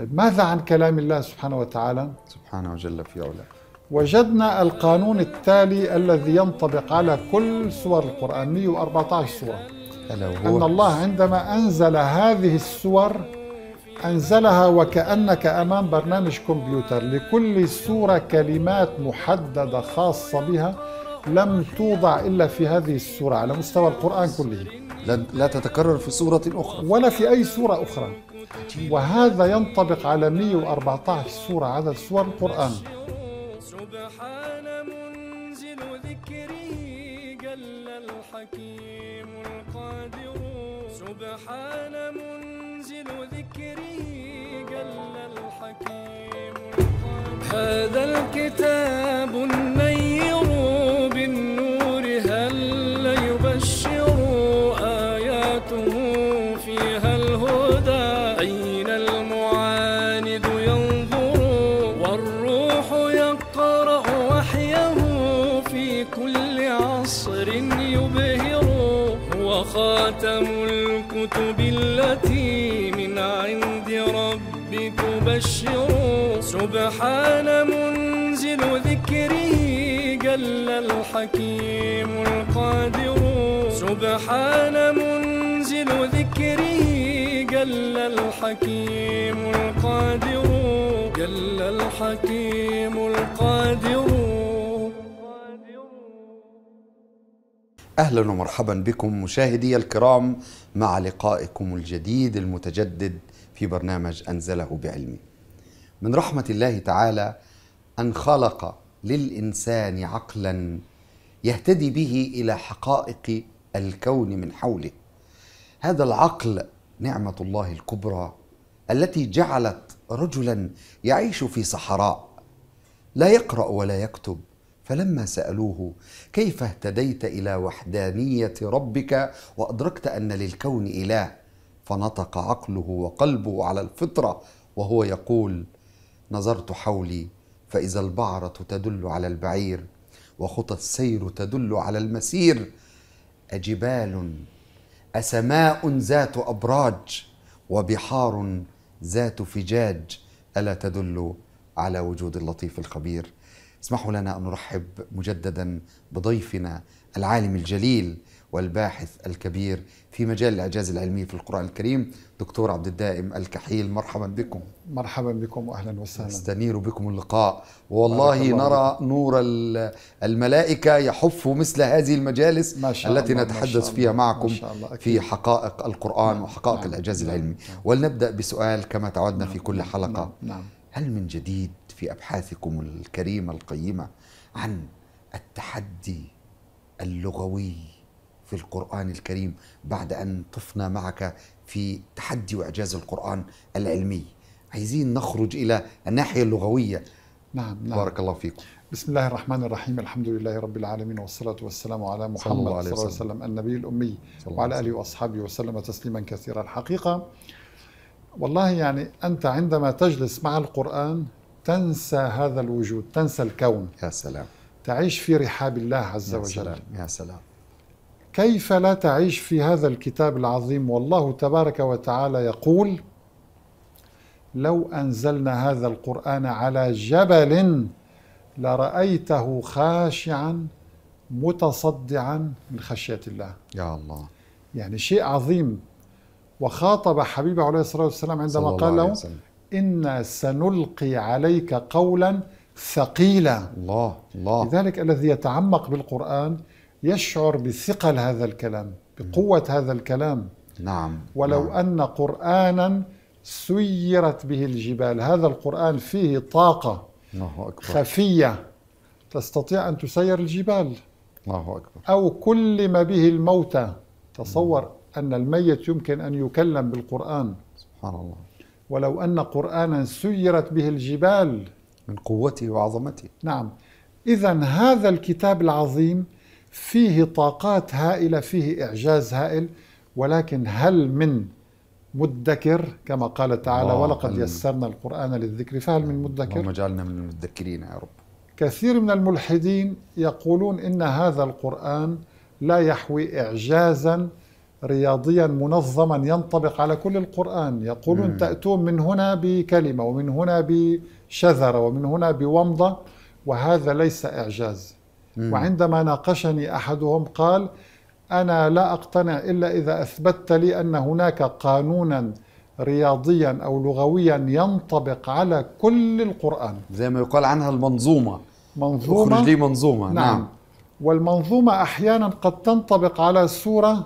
طيب ماذا عن كلام الله سبحانه وتعالى؟ سبحانه وجل في علاه وجدنا القانون التالي الذي ينطبق على كل سور القرآن 114 سورة أن الله عندما أنزل هذه السور أنزلها وكأنك أمام برنامج كمبيوتر لكل سورة كلمات محددة خاصة بها لم توضع إلا في هذه السورة على مستوى القرآن كله لا تتكرر في سورة أخرى ولا في أي سورة أخرى وهذا ينطبق على 114 سورة عدد سور القرآن سبحان منزل ذكره جل الحكيم القادر سبحان منزل ذكره جل الحكيم القادر هذا الكتاب يبشرون سبحان منزل ذكره جل الحكيم القادر سبحان منزل ذكره جل الحكيم القادر جل الحكيم القادر اهلا ومرحبا بكم مشاهدي الكرام مع لقائكم الجديد المتجدد في برنامج انزله بعلمي. من رحمة الله تعالى أن خلق للإنسان عقلا يهتدي به إلى حقائق الكون من حوله هذا العقل نعمة الله الكبرى التي جعلت رجلا يعيش في صحراء لا يقرأ ولا يكتب فلما سألوه كيف اهتديت إلى وحدانية ربك وأدركت أن للكون إله فنطق عقله وقلبه على الفطرة وهو يقول نظرت حولي فإذا البعرة تدل على البعير وخطى السير تدل على المسير أجبال أسماء ذات أبراج وبحار ذات فجاج ألا تدل على وجود اللطيف الخبير اسمحوا لنا أن نرحب مجددا بضيفنا العالم الجليل والباحث الكبير في مجال الإعجاز العلمي في القرآن الكريم دكتور عبد الدائم الكحيل مرحبا بكم مرحبا بكم وأهلا وسهلا نستنير بكم اللقاء والله نرى الله. نور الملائكة يحف مثل هذه المجالس ما شاء التي الله نتحدث ما شاء فيها معكم في حقائق القرآن نعم. وحقائق نعم. الإعجاز نعم. العلمي نعم. ولنبدأ بسؤال كما تعودنا نعم. في كل نعم، حلقة نعم. نعم. هل من جديد في ابحاثكم الكريمه القيمه عن التحدي اللغوي في القران الكريم بعد ان طفنا معك في تحدي واعجاز القران العلمي عايزين نخرج الى الناحيه اللغويه نعم نعم بارك الله فيكم بسم الله الرحمن الرحيم الحمد لله رب العالمين والصلاة والسلام على محمد صلى الله عليه وسلم, وسلم النبي الأمي وعلى آله وأصحابه وسلم تسليما كثيرا الحقيقة والله يعني أنت عندما تجلس مع القرآن تنسى هذا الوجود تنسى الكون يا سلام تعيش في رحاب الله عز يا وجل سلام. يا سلام كيف لا تعيش في هذا الكتاب العظيم والله تبارك وتعالى يقول لو أنزلنا هذا القرآن على جبل لرأيته خاشعا متصدعا من خشية الله يا الله يعني شيء عظيم وخاطب حبيبه عليه الصلاة والسلام عندما قال له إنا سنلقي عليك قولا ثقيلا الله الله لذلك الذي يتعمق بالقرآن يشعر بثقل هذا الكلام بقوة هذا الكلام نعم ولو نعم. أن قرآنا سيرت به الجبال هذا القرآن فيه طاقة الله أكبر. خفية تستطيع أن تسير الجبال الله أكبر أو كلم به الموتى تصور نعم. أن الميت يمكن أن يكلم بالقرآن سبحان الله ولو أن قرآنا سيرت به الجبال من قوته وعظمته نعم إذا هذا الكتاب العظيم فيه طاقات هائلة فيه إعجاز هائل ولكن هل من مدكر كما قال تعالى ولقد يسرنا القرآن للذكر فهل من مدكر اللهم اجعلنا من المدكرين يا رب كثير من الملحدين يقولون إن هذا القرآن لا يحوي إعجازا رياضيا منظما ينطبق على كل القرآن يقولون تأتون من هنا بكلمة ومن هنا بشذرة ومن هنا بومضة وهذا ليس إعجاز مم. وعندما ناقشني أحدهم قال أنا لا أقتنع إلا إذا أثبتت لي أن هناك قانونا رياضيا أو لغويا ينطبق على كل القرآن زي ما يقال عنها المنظومة منظومة أخرج لي منظومة نعم, نعم. والمنظومة أحيانا قد تنطبق على سورة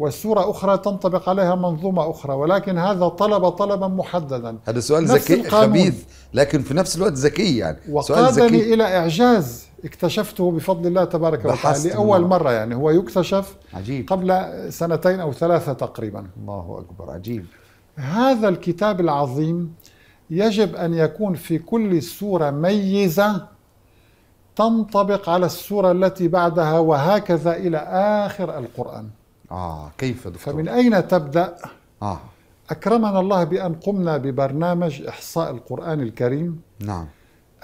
والسورة أخرى تنطبق عليها منظومة أخرى ولكن هذا طلب طلبا محددا هذا سؤال ذكي خبيث لكن في نفس الوقت ذكي يعني وقادني سؤال ذكي. إلى إعجاز اكتشفته بفضل الله تبارك وتعالى لأول مرة يعني هو يكتشف عجيب. قبل سنتين أو ثلاثة تقريبا الله أكبر عجيب هذا الكتاب العظيم يجب أن يكون في كل سورة ميزة تنطبق على السورة التي بعدها وهكذا إلى آخر القرآن آه كيف دكتور؟ فمن أين تبدأ؟ آه أكرمنا الله بأن قمنا ببرنامج إحصاء القرآن الكريم نعم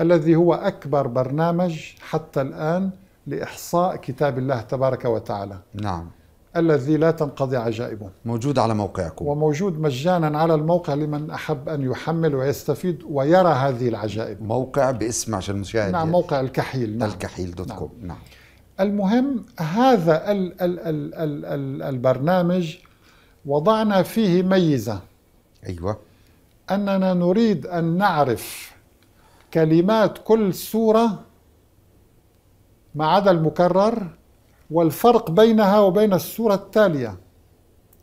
الذي هو أكبر برنامج حتى الآن لإحصاء كتاب الله تبارك وتعالى نعم الذي لا تنقضي عجائبه موجود على موقعكم وموجود مجانا على الموقع لمن أحب أن يحمل ويستفيد ويرى هذه العجائب موقع باسم عشان المشاهد نعم موقع الكحيل نعم. الكحيل دوت نعم. كوم نعم. المهم هذا ال ال ال الـ الـ البرنامج وضعنا فيه ميزة أيوة أننا نريد أن نعرف كلمات كل سورة ما عدا المكرر والفرق بينها وبين السورة التالية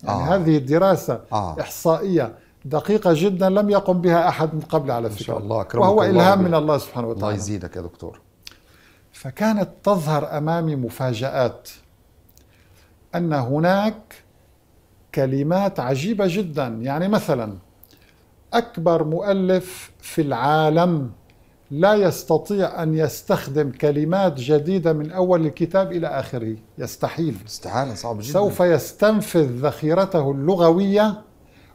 يعني آه. هذه الدراسة آه. إحصائية دقيقة جدا لم يقم بها أحد من قبل على فكرة إن شاء الله وهو إلهام من الله سبحانه وتعالى الله يزيدك يا دكتور فكانت تظهر امامي مفاجات ان هناك كلمات عجيبه جدا يعني مثلا اكبر مؤلف في العالم لا يستطيع ان يستخدم كلمات جديده من اول الكتاب الى اخره يستحيل استحاله صعب جدا سوف يستنفذ ذخيرته اللغويه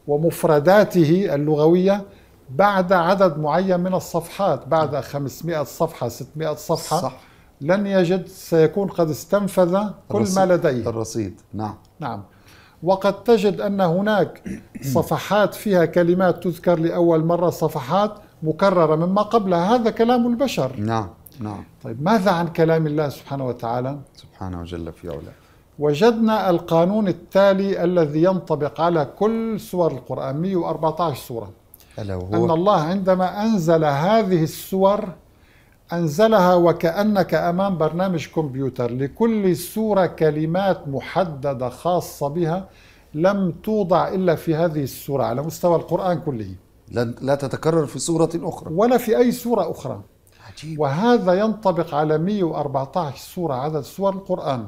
ومفرداته اللغويه بعد عدد معين من الصفحات بعد 500 صفحة 600 صفحة صح. لن يجد سيكون قد استنفذ كل ما لديه الرصيد نعم نعم وقد تجد أن هناك صفحات فيها كلمات تذكر لأول مرة صفحات مكررة مما قبلها هذا كلام البشر نعم نعم طيب ماذا عن كلام الله سبحانه وتعالى سبحانه وجل في علاه وجدنا القانون التالي الذي ينطبق على كل سور القرآن 114 سورة ألا وهو أن الله عندما أنزل هذه السور أنزلها وكأنك أمام برنامج كمبيوتر لكل سورة كلمات محددة خاصة بها لم توضع إلا في هذه السورة على مستوى القرآن كله لا تتكرر في سورة أخرى ولا في أي سورة أخرى عجيب. وهذا ينطبق على 114 سورة عدد سور القرآن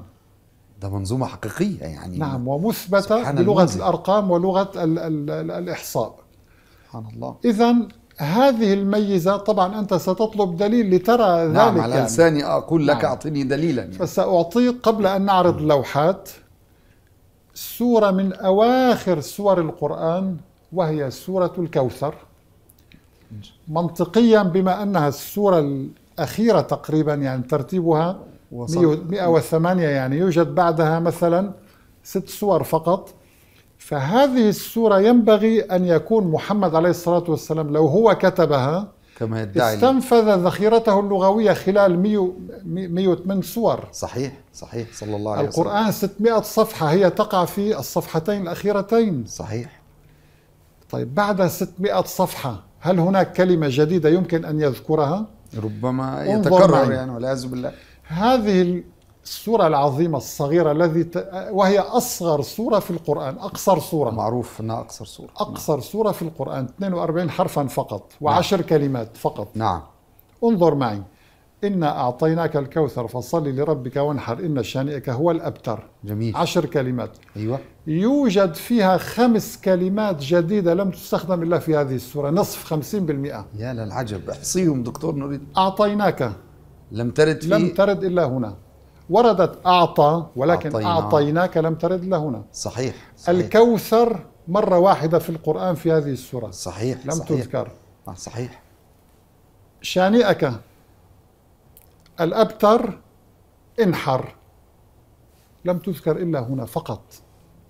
ده منظومة حقيقية يعني نعم ومثبتة بلغة المنزل. الأرقام ولغة الـ الـ الـ الإحصاء سبحان الله إذا هذه الميزة طبعا أنت ستطلب دليل لترى ذلك نعم على يعني. لساني أقول لك نعم. أعطيني دليلا يعني. فسأعطيك قبل أن نعرض اللوحات سورة من أواخر سور القرآن وهي سورة الكوثر منطقيا بما أنها السورة الأخيرة تقريبا يعني ترتيبها 108 يعني يوجد بعدها مثلا ست سور فقط فهذه السورة ينبغي أن يكون محمد عليه الصلاة والسلام لو هو كتبها كما يدعي استنفذ ذخيرته اللغوية خلال 108 سور صحيح صحيح صلى الله عليه وسلم القرآن 600 صفحة هي تقع في الصفحتين الأخيرتين صحيح طيب بعد 600 صفحة هل هناك كلمة جديدة يمكن أن يذكرها؟ ربما يتكرر يعني والعياذ بالله هذه السورة العظيمة الصغيرة الذي ت... وهي أصغر سورة في القرآن أقصر سورة معروف أنها أقصر سورة نعم. أقصر نعم. سورة في القرآن 42 حرفا فقط نعم. وعشر نعم. كلمات فقط نعم انظر معي إنا أعطيناك الكوثر فصل لربك وانحر إن شانئك هو الأبتر جميل عشر كلمات أيوة يوجد فيها خمس كلمات جديدة لم تستخدم إلا في هذه السورة نصف 50% يا للعجب احصيهم دكتور نريد أعطيناك لم ترد فيه لم ترد إلا هنا وردت أعطى ولكن أعطينا. أعطيناك لم ترد لهنا صحيح, صحيح الكوثر مرة واحدة في القرآن في هذه السورة صحيح لم صحيح. تذكر آه، صحيح شانئك الأبتر انحر لم تذكر إلا هنا فقط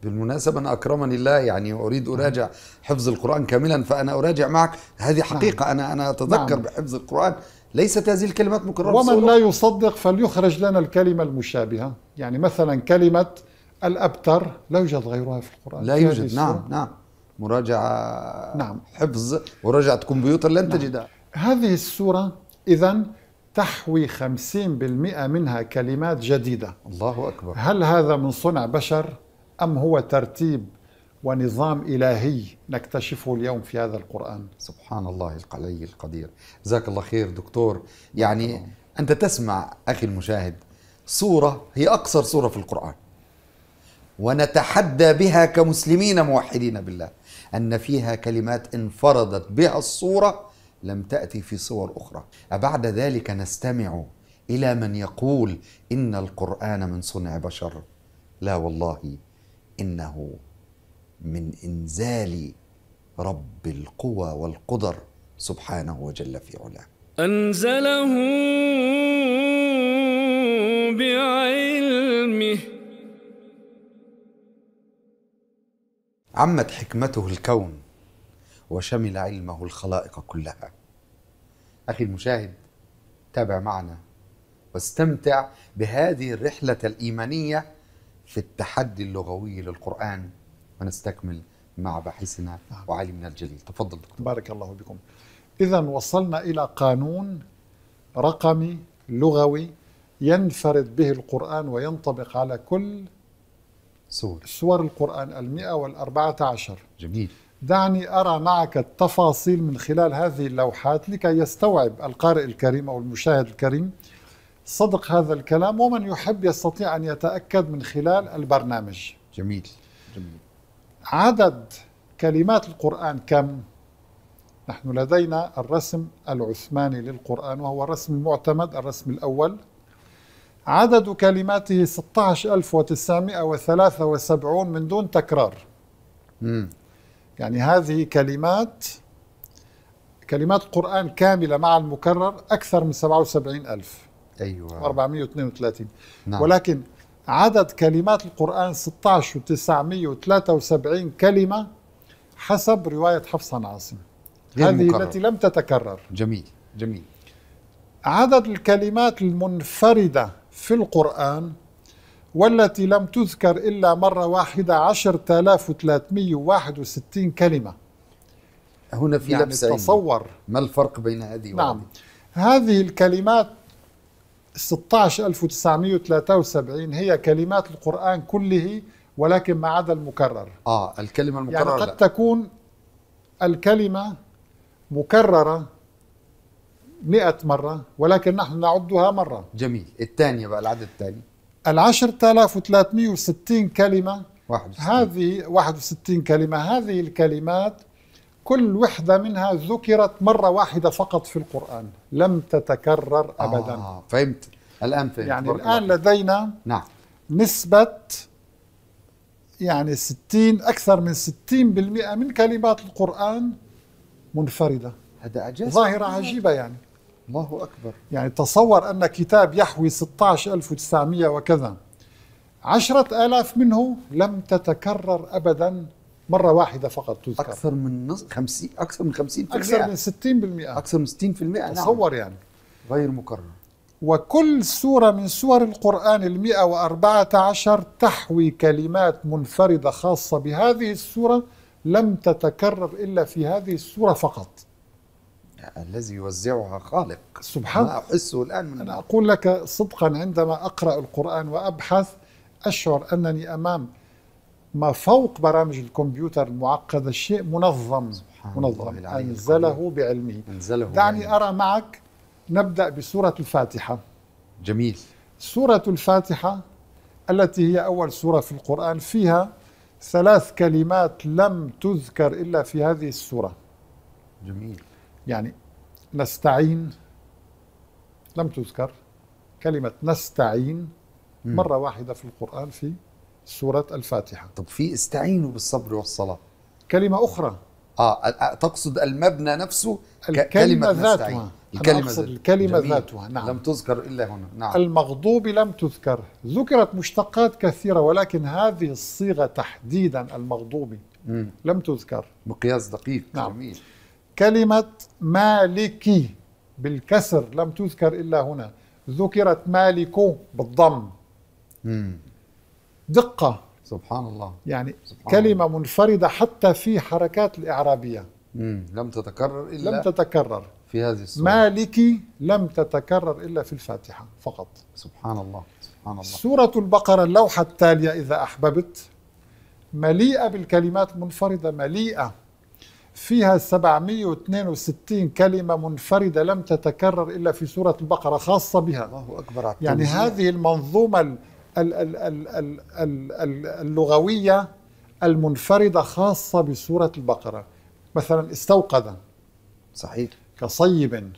بالمناسبة أنا أكرمني الله يعني أريد نعم. أراجع حفظ القرآن كاملا فأنا أراجع معك هذه نعم. حقيقة نعم. أنا أنا أتذكر نعم. بحفظ القرآن ليست هذه الكلمات مكررة ومن لا يصدق فليخرج لنا الكلمة المشابهة يعني مثلا كلمة الأبتر لا يوجد غيرها في القرآن لا يوجد نعم نعم مراجعة نعم حفظ مراجعة كمبيوتر لن نعم. تجدها هذه السورة إذا تحوي 50% منها كلمات جديدة الله أكبر هل هذا من صنع بشر أم هو ترتيب ونظام إلهي نكتشفه اليوم في هذا القرآن سبحان الله العلي القدير جزاك الله خير دكتور يعني أنت تسمع أخي المشاهد صورة هي أقصر صورة في القرآن ونتحدى بها كمسلمين موحدين بالله أن فيها كلمات انفردت بها الصورة لم تأتي في صور أخرى أبعد ذلك نستمع إلى من يقول إن القرآن من صنع بشر لا والله إنه من انزال رب القوى والقدر سبحانه وجل في علاه انزله بعلمه عمت حكمته الكون وشمل علمه الخلائق كلها اخي المشاهد تابع معنا واستمتع بهذه الرحله الايمانيه في التحدي اللغوي للقران ونستكمل مع باحثنا نعم. وعالمنا الجليل تفضل دكتور بارك الله بكم إذا وصلنا إلى قانون رقمي لغوي ينفرد به القرآن وينطبق على كل سور سور القرآن ال والأربعة عشر جميل دعني أرى معك التفاصيل من خلال هذه اللوحات لكي يستوعب القارئ الكريم أو المشاهد الكريم صدق هذا الكلام ومن يحب يستطيع أن يتأكد من خلال البرنامج جميل جميل عدد كلمات القرآن كم؟ نحن لدينا الرسم العثماني للقرآن وهو الرسم المعتمد الرسم الأول عدد كلماته 16973 من دون تكرار م. يعني هذه كلمات كلمات القرآن كاملة مع المكرر أكثر من 77 ألف أيوة 432 نعم. ولكن عدد كلمات القرآن 16973 كلمة حسب رواية حفصة عاصم هذه مكرر. التي لم تتكرر جميل جميل عدد الكلمات المنفردة في القرآن والتي لم تذكر إلا مرة واحدة 10361 كلمة هنا في يعني لبسين تصور ما الفرق بين هذه نعم هذه الكلمات 16973 هي كلمات القرآن كله ولكن ما عدا المكرر اه الكلمة المكررة يعني قد لا. تكون الكلمة مكررة مئة مرة ولكن نحن نعدها مرة جميل الثانية بقى العدد الثاني العشر آلاف وثلاثمائة وستين كلمة 61. هذه 61 كلمة هذه الكلمات كل وحدة منها ذكرت مرة واحدة فقط في القرآن لم تتكرر آه، أبدا آه فهمت الآن فهمت يعني الآن الله. لدينا نعم نسبة يعني 60 أكثر من 60% من كلمات القرآن منفردة هذا عجيب ظاهرة عجيبة يعني الله أكبر يعني تصور أن كتاب يحوي 16900 وكذا عشرة آلاف منه لم تتكرر أبدا مرة واحدة فقط تذكر أكثر من نص 50 أكثر من 50 أكثر من 60% أكثر من 60% تصور نعم. يعني غير مكرر وكل سورة من سور القرآن المئة وأربعة عشر تحوي كلمات منفردة خاصة بهذه السورة لم تتكرر إلا في هذه السورة فقط الذي يوزعها خالق سبحان الله أحسه الآن من أنا أقول لك صدقا عندما أقرأ القرآن وأبحث أشعر أنني أمام ما فوق برامج الكمبيوتر المعقدة شيء منظم سبحان منظم الله أنزله بعلمه أنزله دعني أرى معك نبدأ بسورة الفاتحة جميل سورة الفاتحة التي هي أول سورة في القرآن فيها ثلاث كلمات لم تذكر إلا في هذه السورة جميل يعني نستعين لم تذكر كلمة نستعين مرة واحدة في القرآن في سورة الفاتحة طب في استعينوا بالصبر والصلاة كلمة أخرى آه تقصد المبنى نفسه الكلمة ذاتها الكلمة, ذات. الكلمة ذاتها نعم لم تذكر إلا هنا نعم المغضوب لم تذكر ذكرت مشتقات كثيرة ولكن هذه الصيغة تحديدا المغضوب لم تذكر مقياس دقيق نعم. جميل كلمة مالكي بالكسر لم تذكر إلا هنا ذكرت مالك بالضم دقة سبحان الله يعني سبحان كلمة الله. منفردة حتى في حركات الإعرابية مم. لم تتكرر إلا لم تتكرر في هذه السورة مالكي لم تتكرر إلا في الفاتحة فقط سبحان الله سبحان الله سورة البقرة اللوحة التالية إذا أحببت مليئة بالكلمات المنفردة مليئة فيها 762 كلمة منفردة لم تتكرر إلا في سورة البقرة خاصة بها الله أكبر يعني هذه المنظومة اللغوية المنفردة خاصة بسورة البقرة مثلا استوقظ صحيح كصيب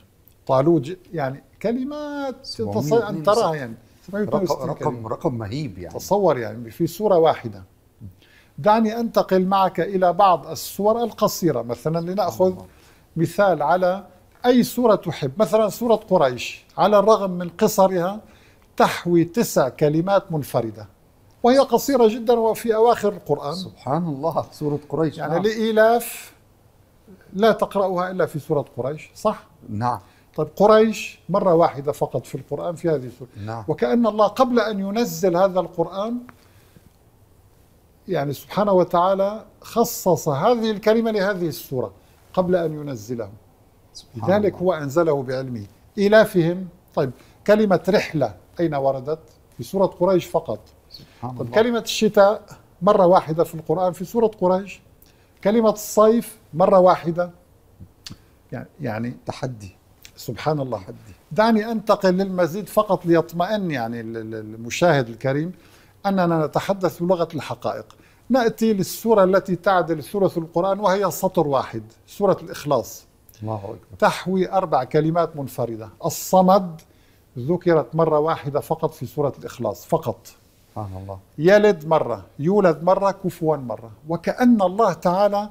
طالوج يعني كلمات أن تراها يعني رقم, رقم رقم مهيب يعني تصور يعني في سورة واحدة دعني أنتقل معك إلى بعض السور القصيرة مثلا لنأخذ مثال على أي سورة تحب مثلا سورة قريش على الرغم من قصرها تحوي تسع كلمات منفردة وهي قصيرة جدا وفي أواخر القرآن سبحان الله سورة قريش يعني نعم. لإيلاف لا تقرأها إلا في سورة قريش صح؟ نعم طيب قريش مرة واحدة فقط في القرآن في هذه السورة نعم. وكأن الله قبل أن ينزل هذا القرآن يعني سبحانه وتعالى خصص هذه الكلمة لهذه السورة قبل أن ينزله لذلك هو أنزله بعلمه إلافهم طيب كلمة رحلة أين وردت؟ في سورة قريش فقط سبحان طب الله. كلمة الشتاء مرة واحدة في القرآن في سورة قريش كلمة الصيف مرة واحدة يعني, يعني تحدي سبحان الله حدي دعني أنتقل للمزيد فقط ليطمئن يعني المشاهد الكريم أننا نتحدث بلغة الحقائق نأتي للسورة التي تعدل ثلث القرآن وهي سطر واحد سورة الإخلاص الله أكبر. تحوي أربع كلمات منفردة الصمد ذكرت مرة واحدة فقط في سورة الإخلاص فقط سبحان الله يلد مرة يولد مرة كفوا مرة وكأن الله تعالى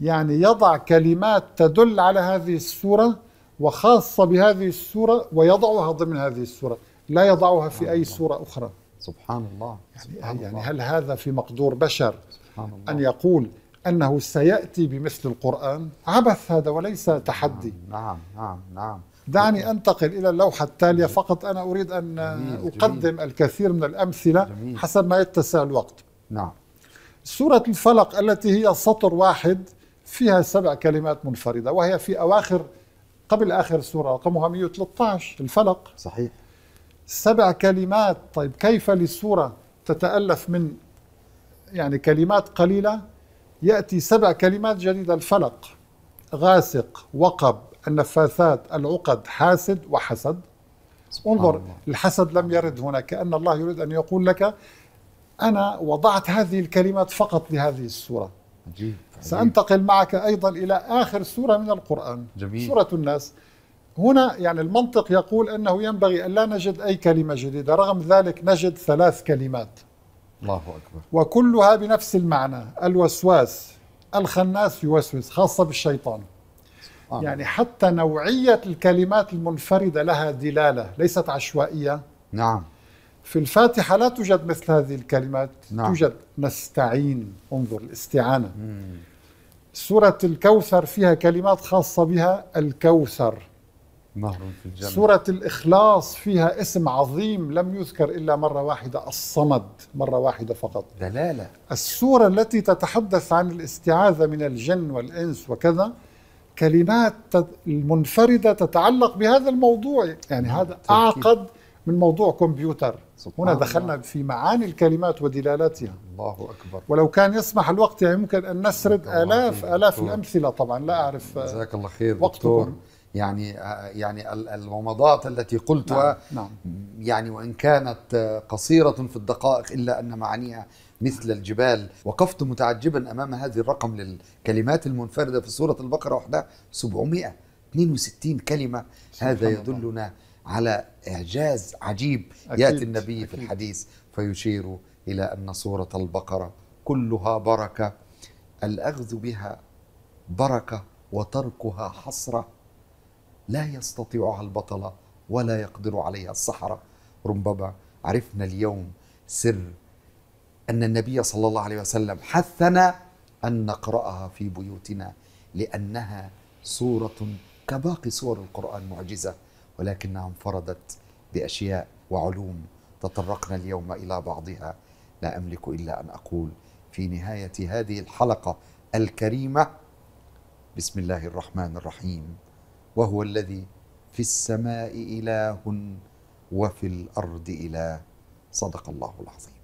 يعني يضع كلمات تدل على هذه السورة وخاصة بهذه السورة ويضعها ضمن هذه السورة لا يضعها في أي سورة أخرى سبحان الله يعني, سبحان يعني الله. هل هذا في مقدور بشر سبحان الله. أن يقول أنه سيأتي بمثل القرآن عبث هذا وليس تحدي نعم نعم نعم, نعم. دعني أنتقل إلى اللوحة التالية فقط أنا أريد أن أقدم الكثير من الأمثلة حسب ما يتسع الوقت نعم سورة الفلق التي هي سطر واحد فيها سبع كلمات منفردة وهي في أواخر قبل آخر سورة رقمها 113 الفلق صحيح سبع كلمات طيب كيف لسوره تتألف من يعني كلمات قليلة يأتي سبع كلمات جديدة الفلق غاسق وقب النفاثات العقد حاسد وحسد انظر الله. الحسد لم يرد هنا كأن الله يريد أن يقول لك أنا وضعت هذه الكلمات فقط لهذه السورة عجيب. سأنتقل معك أيضا إلى آخر سورة من القرآن جميل. سورة الناس هنا يعني المنطق يقول أنه ينبغي أن لا نجد أي كلمة جديدة رغم ذلك نجد ثلاث كلمات الله أكبر وكلها بنفس المعنى الوسواس الخناس يوسوس خاصة بالشيطان آه. يعني حتى نوعية الكلمات المنفردة لها دلالة ليست عشوائية نعم في الفاتحة لا توجد مثل هذه الكلمات نعم. توجد نستعين انظر الاستعانة مم. سورة الكوثر فيها كلمات خاصة بها الكوثر نهر في الجنة سورة الإخلاص فيها اسم عظيم لم يذكر إلا مرة واحدة الصمد مرة واحدة فقط دلالة السورة التي تتحدث عن الاستعاذة من الجن والإنس وكذا كلمات المنفردة تتعلق بهذا الموضوع يعني نعم، هذا أعقد من موضوع كمبيوتر هنا دخلنا في معاني الكلمات ودلالاتها الله أكبر ولو كان يسمح الوقت يعني يمكن أن نسرد آلاف آلاف الأمثلة طبعا لا أعرف آه، جزاك الله خير دكتور يعني آه، يعني الومضات التي قلتها نعم. نعم. يعني وان كانت آه، قصيره في الدقائق الا ان معانيها مثل الجبال وقفت متعجبا أمام هذه الرقم للكلمات المنفردة في سورة البقرة وحدها 762 كلمة هذا يدلنا على إعجاز عجيب أكيد. يأتي النبي أكيد. في الحديث فيشير إلى أن سورة البقرة كلها بركة الأخذ بها بركة وتركها حسرة لا يستطيعها البطلة ولا يقدر عليها السحرة ربما عرفنا اليوم سر أن النبي صلى الله عليه وسلم حثنا أن نقرأها في بيوتنا لأنها سورة كباقي سور القرآن معجزة ولكنها انفردت بأشياء وعلوم تطرقنا اليوم إلى بعضها لا أملك إلا أن أقول في نهاية هذه الحلقة الكريمة بسم الله الرحمن الرحيم وهو الذي في السماء إله وفي الأرض إله صدق الله العظيم